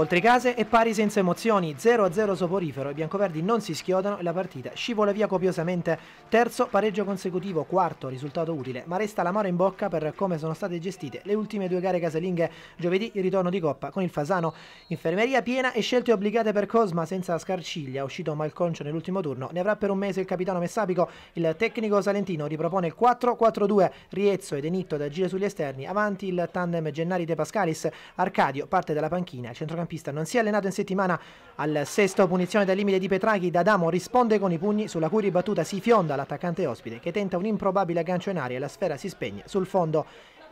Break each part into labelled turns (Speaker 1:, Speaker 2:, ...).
Speaker 1: Oltre case e pari senza emozioni, 0-0 soporifero, i biancoverdi non si schiodano e la partita scivola via copiosamente. Terzo pareggio consecutivo, quarto risultato utile, ma resta la l'amore in bocca per come sono state gestite le ultime due gare casalinghe. Giovedì il ritorno di Coppa con il Fasano. Infermeria piena e scelte obbligate per Cosma senza scarciglia, uscito malconcio nell'ultimo turno. Ne avrà per un mese il capitano Messapico. Il tecnico salentino ripropone il 4-4-2, Riezzo e Denitto ad agire sugli esterni, avanti il tandem Gennari De Pascalis. Arcadio parte dalla panchina, centrocampista centrocampista non si è allenato in settimana. Al sesto punizione dal limite di Petraghi. D'Adamo risponde con i pugni, sulla cui ribattuta si fionda l'attaccante ospite che tenta un improbabile aggancio in aria e la sfera si spegne sul fondo.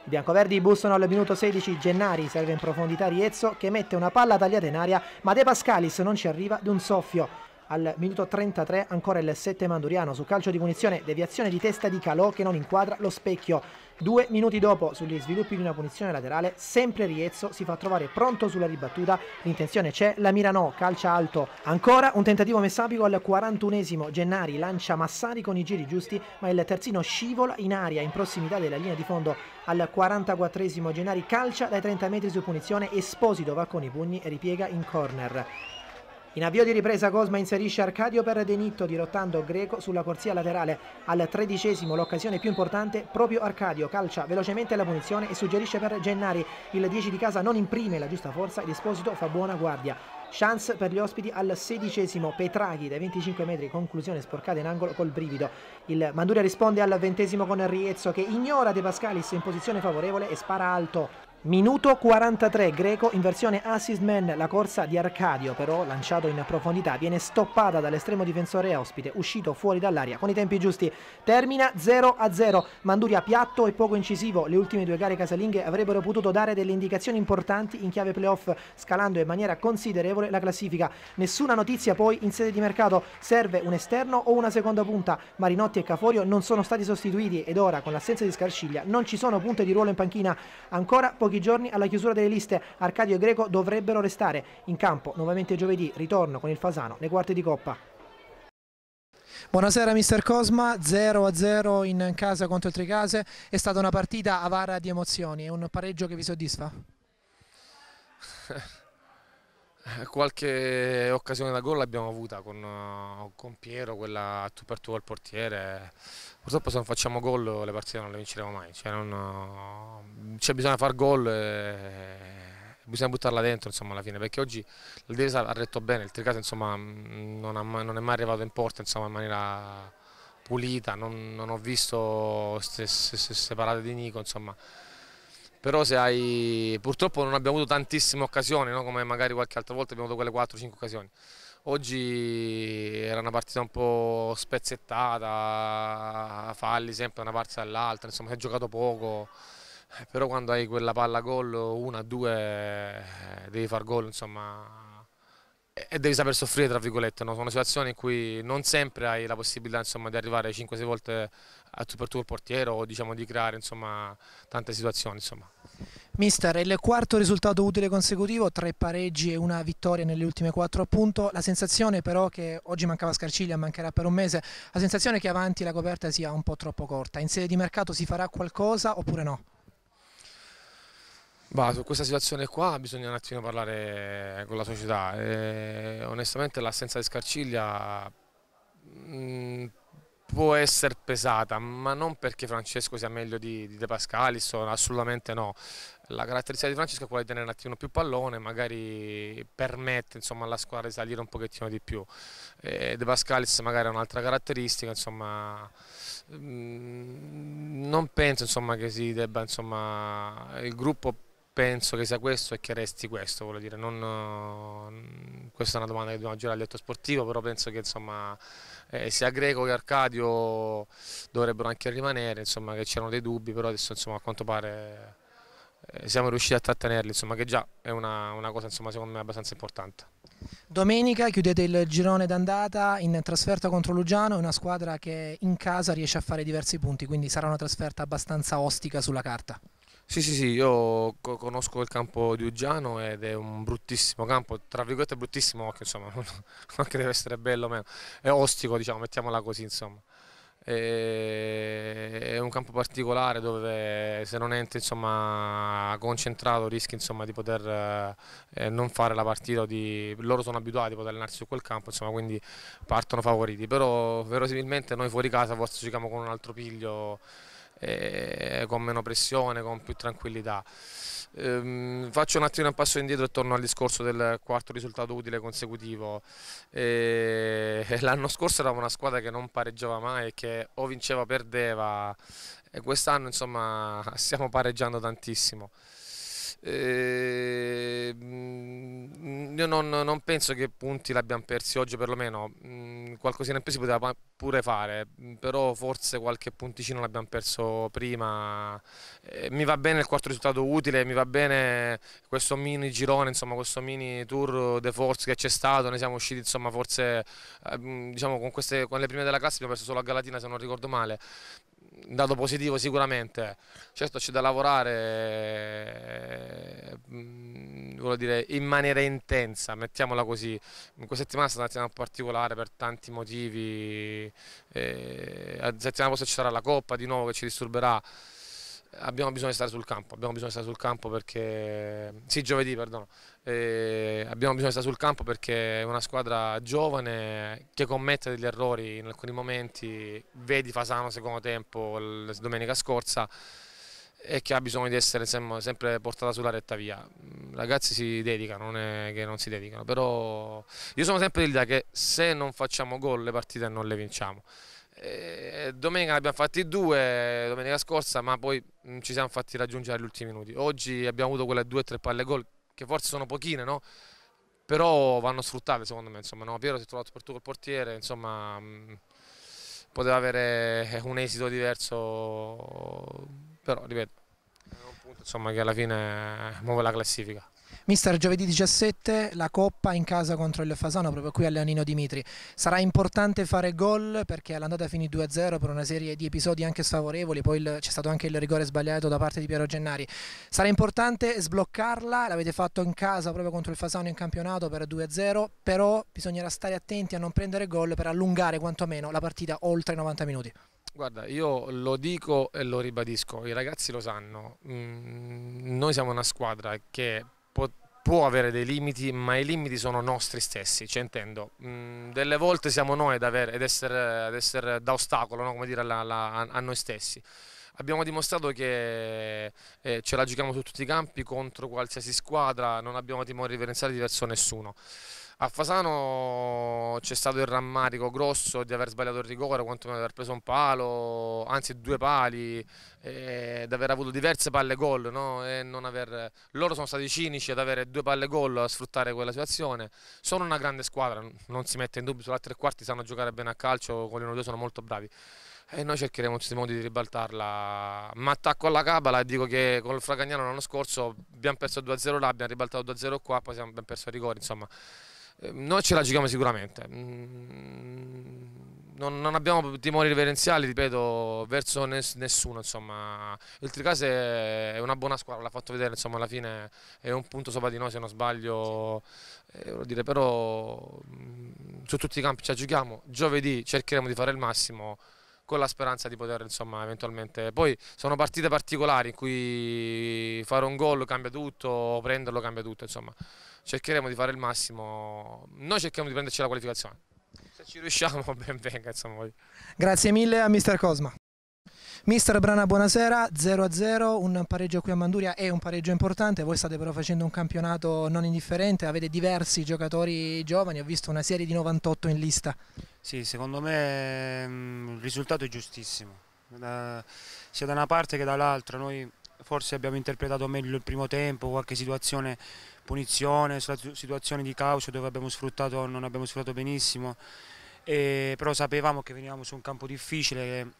Speaker 1: I biancoverdi bussano al minuto 16, Gennari serve in profondità Riezzo che mette una palla tagliata in aria, ma De Pascalis non ci arriva di un soffio. Al minuto 33 ancora il 7 Manduriano su calcio di punizione, deviazione di testa di Calò che non inquadra lo specchio. Due minuti dopo, sugli sviluppi di una punizione laterale, sempre Riezzo si fa trovare pronto sulla ribattuta. L'intenzione c'è, la mira no, calcia alto. Ancora un tentativo messapico al 41esimo. Gennari lancia Massari con i giri giusti, ma il terzino scivola in aria in prossimità della linea di fondo. Al 44esimo Gennari calcia dai 30 metri su punizione, Esposito va con i pugni e ripiega in corner. In avvio di ripresa Cosma inserisce Arcadio per Denitto dirottando Greco sulla corsia laterale. Al tredicesimo l'occasione più importante proprio Arcadio calcia velocemente la punizione e suggerisce per Gennari. Il 10 di casa non imprime la giusta forza ed Esposito fa buona guardia. Chance per gli ospiti al sedicesimo, Petraghi dai 25 metri, conclusione sporcata in angolo col brivido. Il Manduria risponde al ventesimo con Riezzo che ignora De Pascalis in posizione favorevole e spara alto. Minuto 43, Greco in versione assist man, la corsa di Arcadio però lanciato in profondità viene stoppata dall'estremo difensore ospite uscito fuori dall'aria con i tempi giusti, termina 0-0, Manduria piatto e poco incisivo, le ultime due gare casalinghe avrebbero potuto dare delle indicazioni importanti in chiave playoff scalando in maniera considerevole la classifica, nessuna notizia poi in sede di mercato, serve un esterno o una seconda punta, Marinotti e Caforio non sono stati sostituiti ed ora con l'assenza di Scarciglia non ci sono punte di ruolo in panchina, ancora pochi pochi giorni alla chiusura delle liste Arcadio e Greco dovrebbero restare. In campo nuovamente giovedì ritorno con il Fasano nei quarti di Coppa. Buonasera mister Cosma, 0-0 in casa contro il Tricase, è stata una partita avara di emozioni, è un pareggio che vi soddisfa?
Speaker 2: qualche occasione da gol l'abbiamo avuta con, eh, con, Piero, quella tu per tu al portiere. Purtroppo se non facciamo gol le partite non le vinceremo mai, cioè non, eh, cioè bisogna far gol e bisogna buttarla dentro insomma, alla fine perché oggi la difesa ha retto bene, il Tricato insomma, mm, non, ha, non, è mai arrivato in porta insomma, in maniera pulita, non, non ho visto queste parate di Nico. Insomma però se hai purtroppo non abbiamo avuto tantissime occasioni no? come magari qualche altra volta abbiamo avuto quelle 4-5 occasioni oggi era una partita un po' spezzettata falli sempre da una parte all'altra insomma si è giocato poco però quando hai quella palla gol una, due eh, devi far gol insomma e devi saper soffrire, tra virgolette, no? sono situazioni in cui non sempre hai la possibilità insomma, di arrivare 5-6 volte a tu per tu il portiere o diciamo, di creare insomma, tante situazioni. Insomma.
Speaker 1: Mister, il quarto risultato utile consecutivo, tre pareggi e una vittoria nelle ultime quattro appunto, la sensazione però che oggi mancava Scarciglia, mancherà per un mese, la sensazione che avanti la coperta sia un po' troppo corta, in sede di mercato si farà qualcosa oppure no?
Speaker 2: Bah, su questa situazione qua bisogna un attimo parlare con la società. E, eh, onestamente l'assenza di Scarciglia mm, può essere pesata, ma non perché Francesco sia meglio di, di De Pascalis, assolutamente no. La caratteristica di Francesco è quella di tenere un attimo più pallone, magari permette insomma, alla squadra di salire un pochettino di più. E eh, De Pascalis magari ha un'altra caratteristica, insomma, mm, non penso insomma, che si debba, il gruppo penso che sia questo e che resti questo, voglio dire, non, mm, questa è una domanda che dobbiamo girare al letto sportivo, però penso che insomma, eh, sia Greco che Arcadio dovrebbero anche rimanere, insomma, che c'erano dei dubbi, però adesso insomma, a quanto pare eh, siamo riusciti a trattenerli, insomma, che già è una, una cosa insomma, secondo me abbastanza importante.
Speaker 1: Domenica chiudete il girone d'andata in trasferta contro Lugiano, è una squadra che in casa riesce a fare diversi punti, quindi sarà una trasferta abbastanza ostica sulla carta.
Speaker 2: Sì, sì, sì, io conosco il campo di Uggiano ed è un bruttissimo campo, tra virgolette bruttissimo, ma che insomma non che deve essere bello o meno, è ostico, diciamo, mettiamola così, insomma. È un campo particolare dove se non entri insomma, concentrato rischi insomma, di poter eh, eh non fare la partita, di... loro sono abituati a poter allenarsi su quel campo, insomma, quindi partono favoriti, però verosimilmente noi fuori casa forse giochiamo con un altro piglio eh, con meno pressione, con più tranquillità. Ehm, faccio un attimo un passo indietro e torno al discorso del quarto risultato utile consecutivo. Ehm, l'anno scorso eravamo una squadra che non pareggiava mai e che o vinceva o perdeva quest'anno insomma stiamo pareggiando tantissimo. Eh, io non, non, penso che punti l'abbiamo persi oggi perlomeno, mm, qualcosina in più si poteva pure fare, mm, però forse qualche punticino l'abbiamo perso prima. Eh, mi va bene il quarto risultato utile, mi va bene questo mini girone, insomma questo mini tour de force che c'è stato, ne siamo usciti insomma forse eh, mm, diciamo, con, queste, con le prime della classe abbiamo perso solo a Galatina se non ricordo male, un dato positivo sicuramente, certo c'è da lavorare eh, mm, dire, in maniera intensa, mettiamola così, in questa settimana è stata una settimana particolare per tanti motivi, eh, la settimana prossima ci sarà la Coppa di nuovo che ci disturberà, abbiamo bisogno di stare sul campo, abbiamo bisogno di stare sul campo perché, sì giovedì perdono, eh, abbiamo bisogno di stare sul campo perché è una squadra giovane che commette degli errori in alcuni momenti, vedi Fasano secondo tempo domenica scorsa e che ha bisogno di essere sempre portata sulla retta via. Mm, ragazzi si dedicano, non è che non si dedicano, però io sono sempre dell'idea che se non facciamo gol le partite non le vinciamo. E eh, domenica ne abbiamo fatti due, domenica scorsa, ma poi ci siamo fatti raggiungere gli ultimi minuti. Oggi abbiamo avuto quelle due o tre palle gol, che forse sono pochine, no? però vanno sfruttate secondo me. Insomma, no? Piero si è trovato per tutto col portiere, insomma, mh, poteva avere eh, un esito diverso, però ripeto, è un punto insomma, che alla fine muove la classifica.
Speaker 1: Mister, giovedì 17 la Coppa in casa contro il Fasano, proprio qui a Leonino Dimitri. Sarà importante fare gol perché all'andata finì 2-0 per una serie di episodi anche sfavorevoli, poi c'è stato anche il rigore sbagliato da parte di Piero Gennari. Sarà importante sbloccarla, l'avete fatto in casa proprio contro il Fasano in campionato per 2-0, però bisognerà stare attenti a non prendere gol per allungare quantomeno la partita oltre i 90 minuti.
Speaker 2: Guarda, io lo dico e lo ribadisco, i ragazzi lo sanno, mm, noi siamo una squadra che può, può avere dei limiti, ma i limiti sono nostri stessi, cioè intendo, mh, mm, delle volte siamo noi ad, avere, ad, essere, ad essere, da ostacolo, no? come dire, alla, alla, a, a noi stessi. Abbiamo dimostrato che eh, ce la giochiamo su tutti i campi contro qualsiasi squadra, non abbiamo timore riverenziale di verso nessuno. A Fasano c'è stato il rammarico grosso di aver sbagliato il rigore, quantomeno di aver preso un palo, anzi due pali, eh, di aver avuto diverse palle gol. No? Aver... Loro sono stati cinici ad avere due palle gol a sfruttare quella situazione. Sono una grande squadra, non si mette in dubbio, sulla tre quarti sanno giocare bene a calcio, con l'1-2 sono molto bravi e eh, noi cercheremo in tutti i modi di ribaltarla. Ma attacco alla Cabala e dico che con il Fragagnano l'anno scorso abbiamo perso 2-0 là, abbiamo ribaltato 2-0 qua, poi siamo ben perso a rigore, insomma. Eh, noi ce la giochiamo sicuramente. Mm, non, non, abbiamo timori reverenziali, ripeto, verso nessuno. Insomma. Il Tricase è una buona squadra, l'ha fatto vedere, insomma, alla fine è un punto sopra di noi se non sbaglio. Eh, dire, però mm, su tutti i campi ci giochiamo. Giovedì cercheremo di fare il massimo con la speranza di poter insomma eventualmente poi sono partite particolari in cui fare un gol cambia tutto prenderlo cambia tutto insomma cercheremo di fare il massimo noi cerchiamo di prenderci la qualificazione se ci riusciamo ben venga insomma.
Speaker 1: grazie mille a mister Cosma Mister Brana, buonasera, 0-0, un pareggio qui a Manduria è un pareggio importante, voi state però facendo un campionato non indifferente, avete diversi giocatori giovani, ho visto una serie di 98 in lista.
Speaker 3: Sì, secondo me mm, il risultato è giustissimo, da, sia da una parte che dall'altra, noi forse abbiamo interpretato meglio il primo tempo, qualche situazione punizione, situazioni di caos dove abbiamo sfruttato, non abbiamo sfruttato benissimo, e, però sapevamo che venivamo su un campo difficile,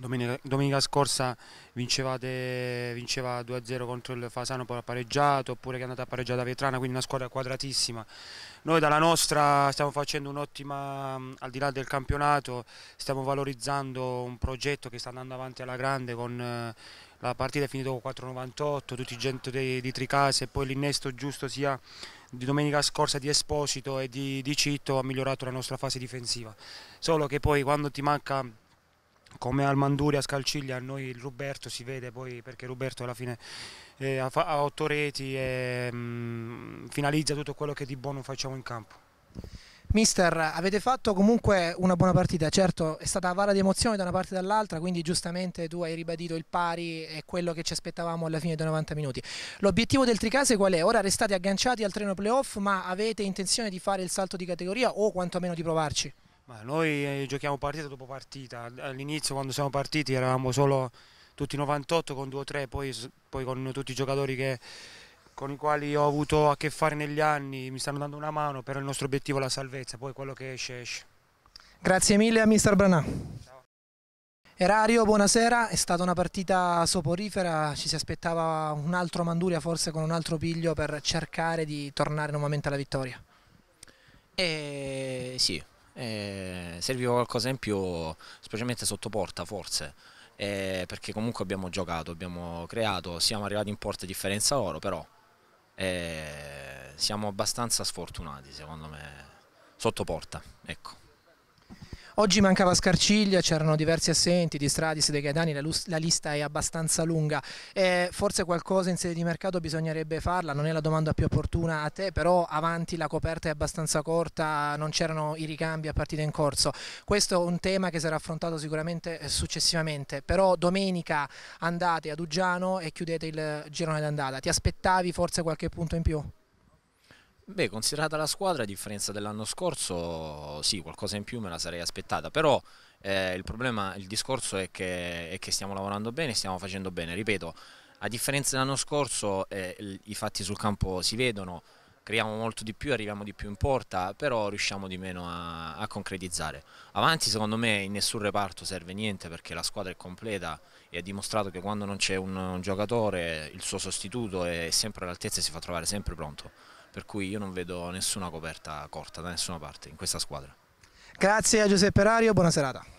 Speaker 3: Domenica, domenica, scorsa vincevate, vinceva 2-0 contro il Fasano, poi ha pareggiato, oppure che è andata a pareggiare da Vetrana, quindi una squadra quadratissima. Noi dalla nostra stiamo facendo un'ottima, al di là del campionato, stiamo valorizzando un progetto che sta andando avanti alla grande con... Eh, la partita è finita con 4,98, tutti gente di, di Tricase e poi l'innesto giusto sia di domenica scorsa di Esposito e di, di Citto ha migliorato la nostra fase difensiva. Solo che poi quando ti manca come al Manduria, a Scalciglia, a noi il Roberto si vede poi perché Roberto alla fine eh, ha, ha, otto reti e mh, mm, finalizza tutto quello che di buono facciamo in campo.
Speaker 1: Mister, avete fatto comunque una buona partita, certo è stata avara di emozioni da una parte e dall'altra, quindi giustamente tu hai ribadito il pari e quello che ci aspettavamo alla fine dei 90 minuti. L'obiettivo del Tricase qual è? Ora restate agganciati al treno playoff ma avete intenzione di fare il salto di categoria o quantomeno di provarci?
Speaker 3: Ma noi eh, giochiamo partita dopo partita, all'inizio quando siamo partiti eravamo solo tutti 98 con 2-3, poi, poi, con tutti i giocatori che, con i quali ho avuto a che fare negli anni mi stanno dando una mano, però il nostro obiettivo è la salvezza, poi quello che esce esce.
Speaker 1: Grazie mille a mister Branà. Ciao. Erario, buonasera, è stata una partita soporifera, ci si aspettava un altro Manduria forse con un altro piglio per cercare di tornare nuovamente alla vittoria.
Speaker 4: Eh, sì, eh, serviva qualcosa in più, specialmente sotto porta forse. Eh, perché comunque abbiamo giocato, abbiamo creato, siamo arrivati in porta differenza loro, però eh, siamo abbastanza sfortunati secondo me sotto porta. Ecco.
Speaker 1: Oggi mancava Scarciglia, c'erano diversi assenti di Stradis, De Gaetani, la, la, lista è abbastanza lunga. Eh, forse qualcosa in sede di mercato bisognerebbe farla, non è la domanda più opportuna a te, però avanti la coperta è abbastanza corta, non c'erano i ricambi a partita in corso. Questo è un tema che sarà affrontato sicuramente eh, successivamente, però domenica andate ad Uggiano e chiudete il girone d'andata. Ti aspettavi forse qualche punto in più?
Speaker 4: Beh, considerata la squadra, a differenza dell'anno scorso, sì, qualcosa in più me la sarei aspettata, però eh, il problema, il discorso è che, è che stiamo lavorando bene, stiamo facendo bene, ripeto, a differenza dell'anno scorso eh, i fatti sul campo si vedono, creiamo molto di più, arriviamo di più in porta, però riusciamo di meno a, a, concretizzare. Avanti secondo me in nessun reparto serve niente perché la squadra è completa e ha dimostrato che quando non c'è un, un, giocatore il suo sostituto è sempre all'altezza e si fa trovare sempre pronto per cui io non vedo nessuna coperta corta da nessuna parte in questa squadra.
Speaker 1: Grazie a Giuseppe Rario, buona serata.